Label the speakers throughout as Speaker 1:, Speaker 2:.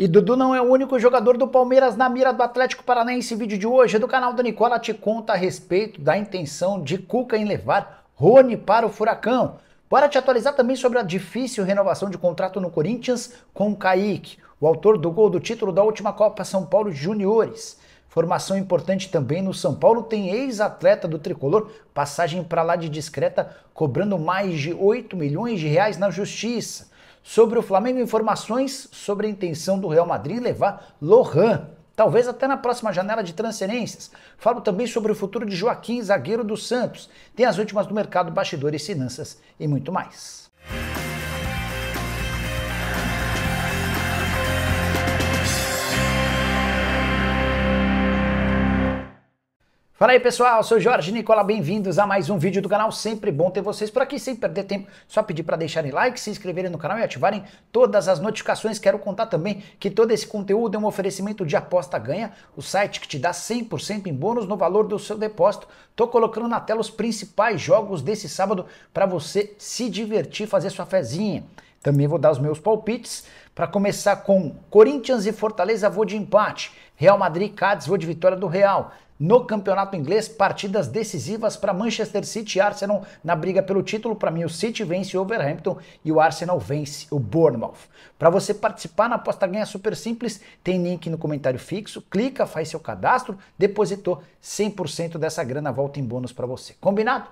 Speaker 1: E Dudu não é o único jogador do Palmeiras na mira do Atlético Paranaense. Vídeo de hoje é do canal do Nicola te conta a respeito da intenção de Cuca em levar Rony para o Furacão. Bora te atualizar também sobre a difícil renovação de contrato no Corinthians com o Kaique, o autor do gol do título da última Copa São Paulo Juniores. Formação importante também no São Paulo tem ex-atleta do tricolor, passagem para lá de discreta, cobrando mais de 8 milhões de reais na justiça sobre o Flamengo, informações sobre a intenção do Real Madrid levar Lohan, talvez até na próxima janela de transferências. Falo também sobre o futuro de Joaquim, zagueiro do Santos. Tem as últimas do mercado, bastidores, finanças e muito mais. Fala aí pessoal, eu sou Jorge Nicola, bem-vindos a mais um vídeo do canal. Sempre bom ter vocês por aqui, sem perder tempo. Só pedir para deixarem like, se inscreverem no canal e ativarem todas as notificações. Quero contar também que todo esse conteúdo é um oferecimento de aposta ganha, o site que te dá 100% em bônus no valor do seu depósito. Tô colocando na tela os principais jogos desse sábado para você se divertir, fazer sua fezinha. Também vou dar os meus palpites. Para começar com Corinthians e Fortaleza, vou de empate. Real Madrid e Cádiz, vou de vitória do Real no campeonato inglês, partidas decisivas para Manchester City e Arsenal na briga pelo título. Para mim, o City vence o Overhampton e o Arsenal vence o Bournemouth. Para você participar na aposta ganha super simples, tem link no comentário fixo, clica, faz seu cadastro, depositou 100% dessa grana volta em bônus para você. Combinado?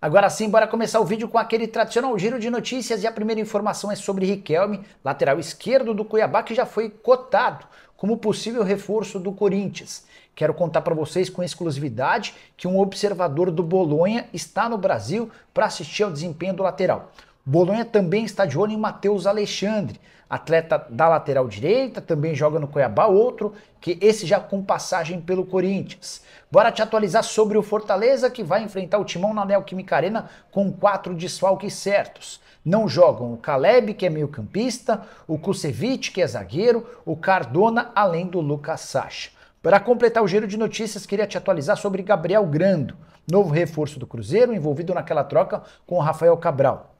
Speaker 1: Agora sim, bora começar o vídeo com aquele tradicional giro de notícias e a primeira informação é sobre Riquelme, lateral esquerdo do Cuiabá, que já foi cotado como possível reforço do Corinthians. Quero contar para vocês com exclusividade que um observador do Bolonha está no Brasil para assistir ao desempenho do lateral. Bolonha também está de olho em Matheus Alexandre, atleta da lateral direita, também joga no Cuiabá, outro que esse já com passagem pelo Corinthians. Bora te atualizar sobre o Fortaleza que vai enfrentar o Timão na Neoquímica Arena com quatro desfalques certos. Não jogam o Caleb, que é meio-campista, o Kusevich, que é zagueiro, o Cardona, além do Lucas Sacha. Para completar o giro de notícias, queria te atualizar sobre Gabriel Grando, novo reforço do Cruzeiro, envolvido naquela troca com o Rafael Cabral.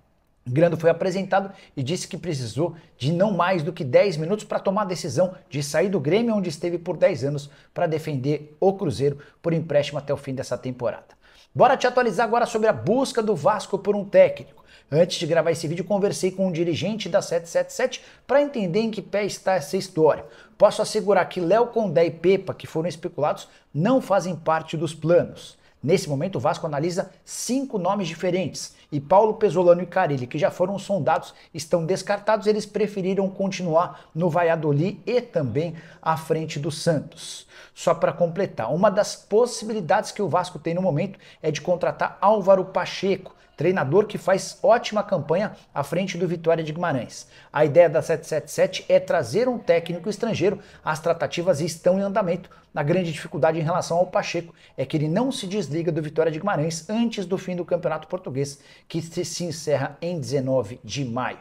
Speaker 1: Grando foi apresentado e disse que precisou de não mais do que 10 minutos para tomar a decisão de sair do Grêmio, onde esteve por 10 anos, para defender o Cruzeiro por empréstimo até o fim dessa temporada. Bora te atualizar agora sobre a busca do Vasco por um técnico. Antes de gravar esse vídeo, conversei com um dirigente da 777 para entender em que pé está essa história. Posso assegurar que Léo Condé e Pepa, que foram especulados, não fazem parte dos planos. Nesse momento, o Vasco analisa cinco nomes diferentes e Paulo Pesolano e Carilli, que já foram sondados, estão descartados. Eles preferiram continuar no Valladolid e também à frente do Santos. Só para completar, uma das possibilidades que o Vasco tem no momento é de contratar Álvaro Pacheco, treinador que faz ótima campanha à frente do Vitória de Guimarães. A ideia da 777 é trazer um técnico estrangeiro. As tratativas estão em andamento. A grande dificuldade em relação ao Pacheco é que ele não se desliga do Vitória de Guimarães antes do fim do Campeonato Português, que se encerra em 19 de maio.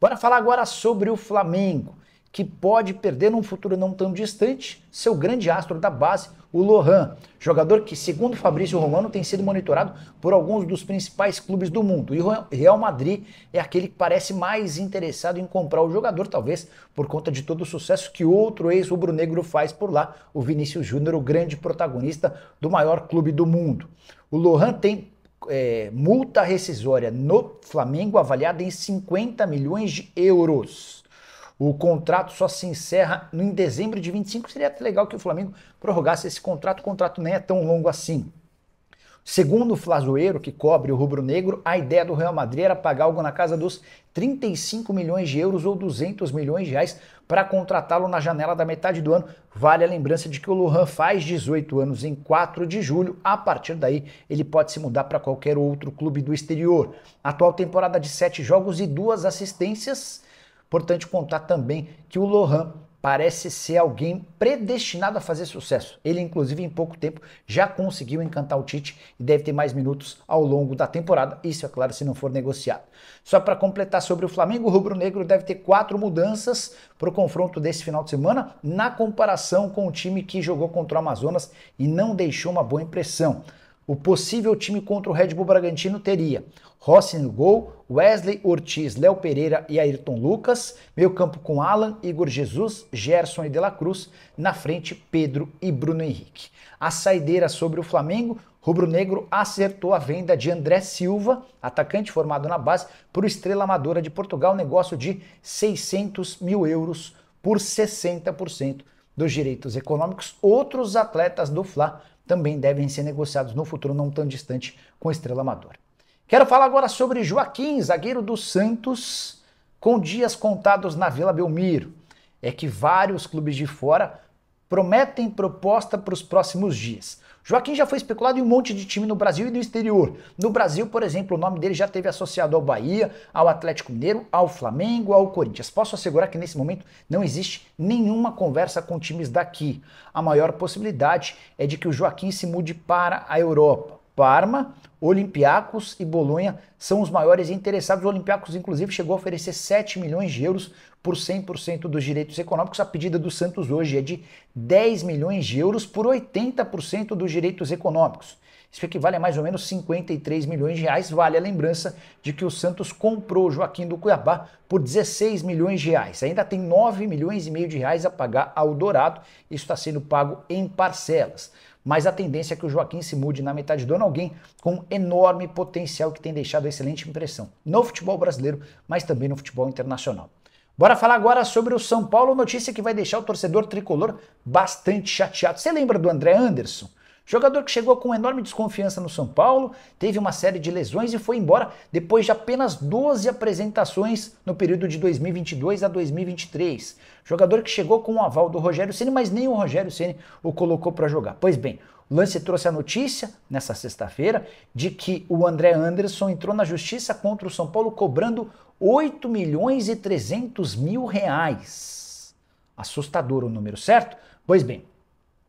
Speaker 1: Bora falar agora sobre o Flamengo, que pode perder num futuro não tão distante seu grande astro da base, o Lohan, jogador que, segundo Fabrício Romano, tem sido monitorado por alguns dos principais clubes do mundo. E o Real Madrid é aquele que parece mais interessado em comprar o jogador, talvez por conta de todo o sucesso que outro ex-rubro-negro faz por lá, o Vinícius Júnior, o grande protagonista do maior clube do mundo. O Lohan tem é, multa rescisória no Flamengo avaliada em 50 milhões de euros. O contrato só se encerra em dezembro de 25. Seria até legal que o Flamengo prorrogasse esse contrato. O contrato nem é tão longo assim. Segundo o Flazoeiro, que cobre o rubro-negro, a ideia do Real Madrid era pagar algo na casa dos 35 milhões de euros ou 200 milhões de reais para contratá-lo na janela da metade do ano. Vale a lembrança de que o Lohan faz 18 anos em 4 de julho. A partir daí, ele pode se mudar para qualquer outro clube do exterior. Atual temporada de 7 jogos e duas assistências Importante contar também que o Lohan parece ser alguém predestinado a fazer sucesso. Ele, inclusive, em pouco tempo já conseguiu encantar o Tite e deve ter mais minutos ao longo da temporada. Isso, é claro, se não for negociado. Só para completar sobre o Flamengo, o Rubro Negro deve ter quatro mudanças para o confronto desse final de semana, na comparação com o time que jogou contra o Amazonas e não deixou uma boa impressão o possível time contra o Red Bull Bragantino teria Rossi no gol, Wesley Ortiz, Léo Pereira e Ayrton Lucas, meio campo com Alan, Igor Jesus, Gerson e De La Cruz, na frente Pedro e Bruno Henrique. A saideira sobre o Flamengo, Rubro Negro acertou a venda de André Silva, atacante formado na base, para o Estrela Amadora de Portugal, negócio de 600 mil euros por 60% dos direitos econômicos. Outros atletas do Fla também devem ser negociados no futuro não tão distante com a estrela amadora. Quero falar agora sobre Joaquim, zagueiro do Santos, com dias contados na Vila Belmiro. É que vários clubes de fora prometem proposta para os próximos dias. Joaquim já foi especulado em um monte de time no Brasil e no exterior. No Brasil, por exemplo, o nome dele já teve associado ao Bahia, ao Atlético Mineiro, ao Flamengo, ao Corinthians. Posso assegurar que nesse momento não existe nenhuma conversa com times daqui. A maior possibilidade é de que o Joaquim se mude para a Europa. Parma, Olympiacos e Bolonha são os maiores interessados. O Olympiacos, inclusive, chegou a oferecer 7 milhões de euros por 100% dos direitos econômicos. A pedida do Santos hoje é de 10 milhões de euros por 80% dos direitos econômicos. Isso equivale a mais ou menos 53 milhões de reais. Vale a lembrança de que o Santos comprou o Joaquim do Cuiabá por 16 milhões de reais. Ainda tem 9 milhões e meio de reais a pagar ao Dourado. Isso está sendo pago em parcelas mas a tendência é que o Joaquim se mude na metade do ano, alguém com um enorme potencial que tem deixado excelente impressão no futebol brasileiro, mas também no futebol internacional. Bora falar agora sobre o São Paulo, notícia que vai deixar o torcedor tricolor bastante chateado. Você lembra do André Anderson? Jogador que chegou com enorme desconfiança no São Paulo, teve uma série de lesões e foi embora depois de apenas 12 apresentações no período de 2022 a 2023. Jogador que chegou com o aval do Rogério Ceni, mas nem o Rogério Ceni o colocou para jogar. Pois bem, o Lance trouxe a notícia nessa sexta-feira de que o André Anderson entrou na justiça contra o São Paulo cobrando 8 milhões e 300 mil reais. Assustador o número, certo? Pois bem,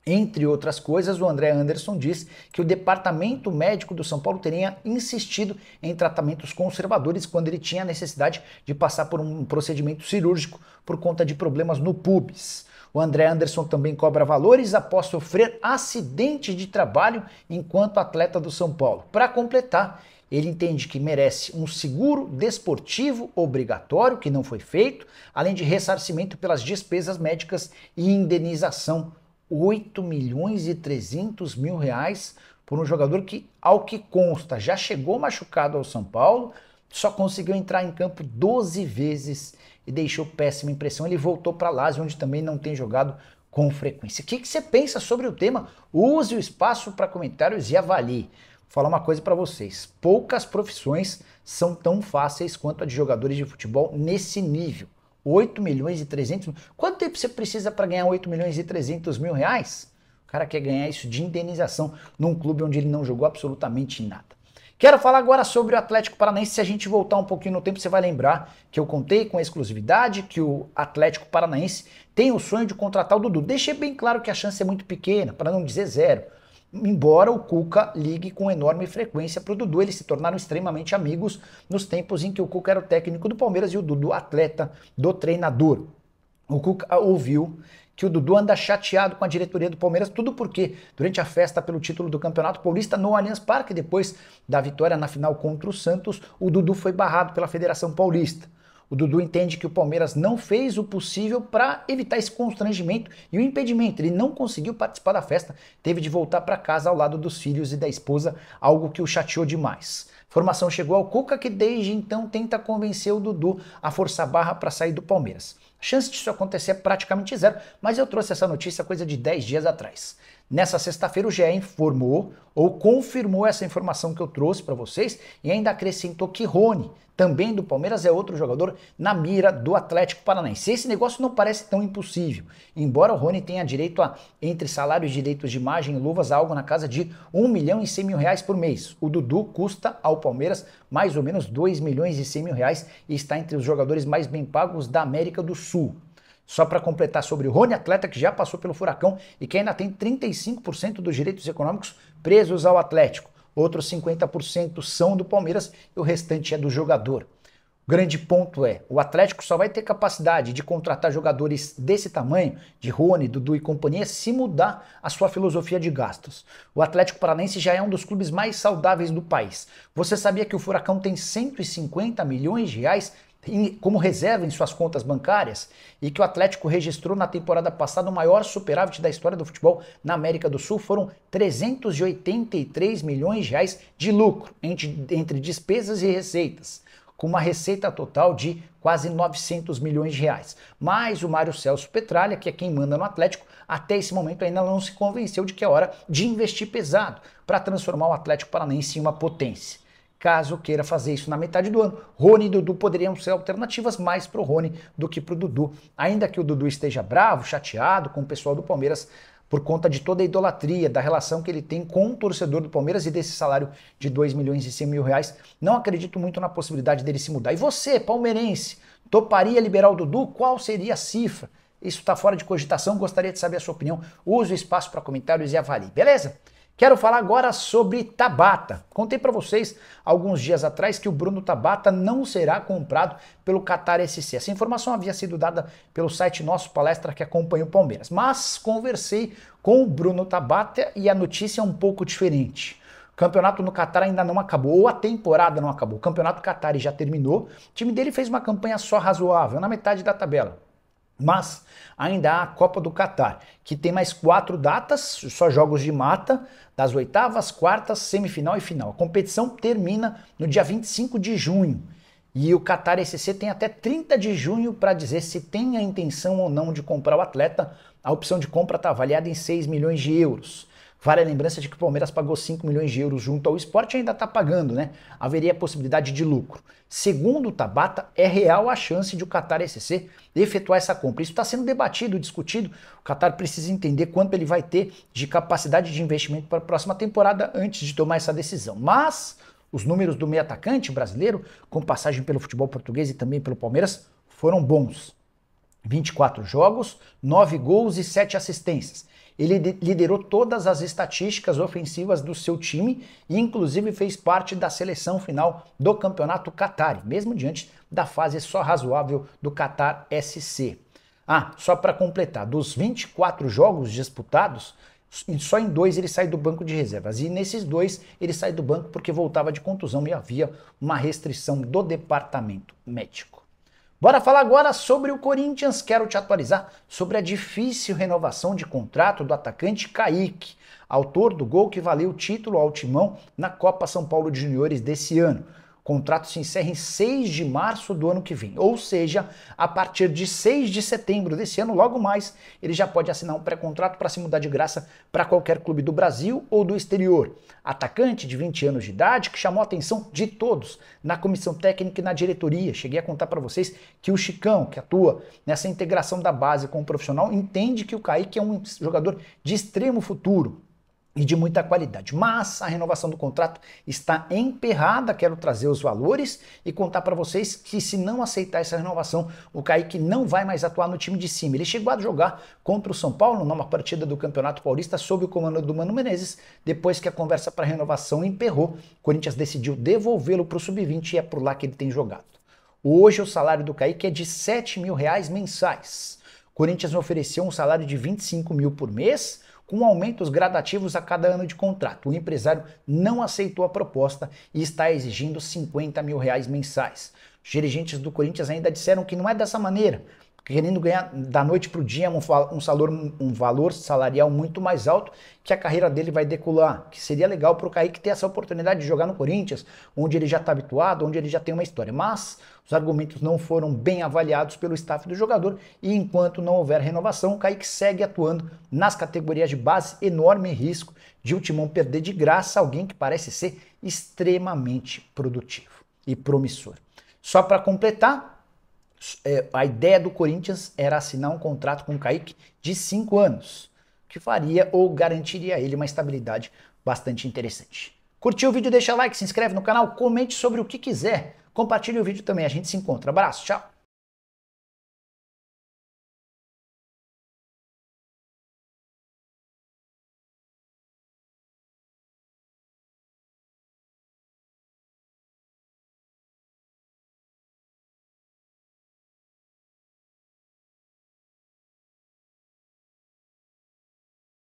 Speaker 1: entre outras coisas, o André Anderson diz que o departamento médico do São Paulo teria insistido em tratamentos conservadores quando ele tinha necessidade de passar por um procedimento cirúrgico por conta de problemas no pubis. O André Anderson também cobra valores após sofrer acidente de trabalho enquanto atleta do São Paulo. Para completar, ele entende que merece um seguro desportivo obrigatório, que não foi feito, além de ressarcimento pelas despesas médicas e indenização 8 milhões e 300 mil reais por um jogador que, ao que consta, já chegou machucado ao São Paulo, só conseguiu entrar em campo 12 vezes e deixou péssima impressão. Ele voltou para Lazio, onde também não tem jogado com frequência. O que, que você pensa sobre o tema? Use o espaço para comentários e avalie. Vou falar uma coisa para vocês: poucas profissões são tão fáceis quanto a de jogadores de futebol nesse nível. 8 milhões e 300 Quanto tempo você precisa para ganhar 8 milhões e 300 mil reais? O cara quer ganhar isso de indenização num clube onde ele não jogou absolutamente nada. Quero falar agora sobre o Atlético Paranaense. Se a gente voltar um pouquinho no tempo, você vai lembrar que eu contei com exclusividade que o Atlético Paranaense tem o sonho de contratar o Dudu. Deixei bem claro que a chance é muito pequena, para não dizer zero embora o Cuca ligue com enorme frequência para o Dudu. Eles se tornaram extremamente amigos nos tempos em que o Cuca era o técnico do Palmeiras e o Dudu atleta do treinador. O Cuca ouviu que o Dudu anda chateado com a diretoria do Palmeiras, tudo porque durante a festa pelo título do Campeonato Paulista no Allianz Parque, depois da vitória na final contra o Santos, o Dudu foi barrado pela Federação Paulista. O Dudu entende que o Palmeiras não fez o possível para evitar esse constrangimento e o impedimento. Ele não conseguiu participar da festa, teve de voltar para casa ao lado dos filhos e da esposa, algo que o chateou demais. Formação chegou ao Cuca, que desde então tenta convencer o Dudu a forçar barra para sair do Palmeiras. A chance disso acontecer é praticamente zero, mas eu trouxe essa notícia coisa de 10 dias atrás. Nessa sexta-feira, o GE informou ou confirmou essa informação que eu trouxe para vocês e ainda acrescentou que Rony, também do Palmeiras, é outro jogador na mira do Atlético Paranaense. Esse negócio não parece tão impossível, embora o Rony tenha direito a, entre salários, direitos de imagem e luvas, algo na casa de 1 milhão e 100 mil reais por mês. O Dudu custa ao Palmeiras mais ou menos 2 milhões e 100 mil reais e está entre os jogadores mais bem pagos da América do Sul. Só para completar sobre o Rony Atleta, que já passou pelo furacão e que ainda tem 35% dos direitos econômicos presos ao Atlético. Outros 50% são do Palmeiras e o restante é do jogador. O grande ponto é, o Atlético só vai ter capacidade de contratar jogadores desse tamanho, de Rony, Dudu e companhia, se mudar a sua filosofia de gastos. O Atlético Paranense já é um dos clubes mais saudáveis do país. Você sabia que o Furacão tem 150 milhões de reais como reserva em suas contas bancárias e que o Atlético registrou na temporada passada o maior superávit da história do futebol na América do Sul. Foram 383 milhões de reais de lucro entre, entre despesas e receitas, com uma receita total de quase 900 milhões de reais. Mas o Mário Celso Petralha, que é quem manda no Atlético, até esse momento ainda não se convenceu de que é hora de investir pesado para transformar o Atlético Paranaense em uma potência caso queira fazer isso na metade do ano. Rony e Dudu poderiam ser alternativas mais pro Rony do que pro Dudu. Ainda que o Dudu esteja bravo, chateado com o pessoal do Palmeiras por conta de toda a idolatria, da relação que ele tem com o torcedor do Palmeiras e desse salário de 2 milhões e 100 mil reais, não acredito muito na possibilidade dele se mudar. E você, palmeirense, toparia liberar o Dudu? Qual seria a cifra? Isso está fora de cogitação, gostaria de saber a sua opinião. Use o espaço para comentários e avalie, beleza? Quero falar agora sobre Tabata. Contei para vocês alguns dias atrás que o Bruno Tabata não será comprado pelo Qatar SC. Essa informação havia sido dada pelo site Nosso Palestra que acompanha o Palmeiras. Mas conversei com o Bruno Tabata e a notícia é um pouco diferente. O campeonato no Qatar ainda não acabou, ou a temporada não acabou. O campeonato Qatar já terminou. O time dele fez uma campanha só razoável, na metade da tabela. Mas ainda há a Copa do Catar, que tem mais quatro datas, só jogos de mata, das oitavas, quartas, semifinal e final. A competição termina no dia 25 de junho. E o Qatar SC tem até 30 de junho para dizer se tem a intenção ou não de comprar o atleta. A opção de compra está avaliada em 6 milhões de euros. Vale a lembrança de que o Palmeiras pagou 5 milhões de euros junto ao esporte e ainda está pagando, né? Haveria possibilidade de lucro. Segundo o Tabata, é real a chance de o Qatar SC efetuar essa compra. Isso está sendo debatido, discutido. O Qatar precisa entender quanto ele vai ter de capacidade de investimento para a próxima temporada antes de tomar essa decisão. Mas os números do meio atacante brasileiro, com passagem pelo futebol português e também pelo Palmeiras, foram bons. 24 jogos, 9 gols e 7 assistências. Ele liderou todas as estatísticas ofensivas do seu time e, inclusive, fez parte da seleção final do campeonato Qatar, mesmo diante da fase só razoável do Qatar SC. Ah, só para completar, dos 24 jogos disputados, só em dois ele sai do banco de reservas. E nesses dois ele sai do banco porque voltava de contusão e havia uma restrição do departamento médico. Bora falar agora sobre o Corinthians. Quero te atualizar sobre a difícil renovação de contrato do atacante Kaique, autor do gol que valeu o título ao Timão na Copa São Paulo de Juniores desse ano contrato se encerra em 6 de março do ano que vem. Ou seja, a partir de 6 de setembro desse ano, logo mais, ele já pode assinar um pré-contrato para se mudar de graça para qualquer clube do Brasil ou do exterior. Atacante de 20 anos de idade que chamou a atenção de todos na comissão técnica e na diretoria. Cheguei a contar para vocês que o Chicão, que atua nessa integração da base com o profissional, entende que o Kaique é um jogador de extremo futuro e de muita qualidade. Mas a renovação do contrato está emperrada. Quero trazer os valores e contar para vocês que se não aceitar essa renovação, o Kaique não vai mais atuar no time de cima. Ele é chegou a jogar contra o São Paulo numa partida do Campeonato Paulista sob o comando do Mano Menezes, depois que a conversa para renovação emperrou. O Corinthians decidiu devolvê-lo para o sub-20 e é por lá que ele tem jogado. Hoje o salário do Kaique é de 7 mil reais mensais. O Corinthians ofereceu um salário de 25 mil por mês, com aumentos gradativos a cada ano de contrato. O empresário não aceitou a proposta e está exigindo 50 mil reais mensais. Os dirigentes do Corinthians ainda disseram que não é dessa maneira querendo ganhar da noite para o dia um, um, um valor salarial muito mais alto, que a carreira dele vai decolar. Que seria legal para o Kaique ter essa oportunidade de jogar no Corinthians, onde ele já está habituado, onde ele já tem uma história. Mas os argumentos não foram bem avaliados pelo staff do jogador e enquanto não houver renovação, o Kaique segue atuando nas categorias de base, enorme risco de o Timão perder de graça alguém que parece ser extremamente produtivo e promissor. Só para completar, é, a ideia do Corinthians era assinar um contrato com o Kaique de cinco anos, que faria ou garantiria a ele uma estabilidade bastante interessante. Curtiu o vídeo? Deixa like, se inscreve no canal, comente sobre o que quiser, compartilhe o vídeo também. A gente se encontra. Abraço, tchau!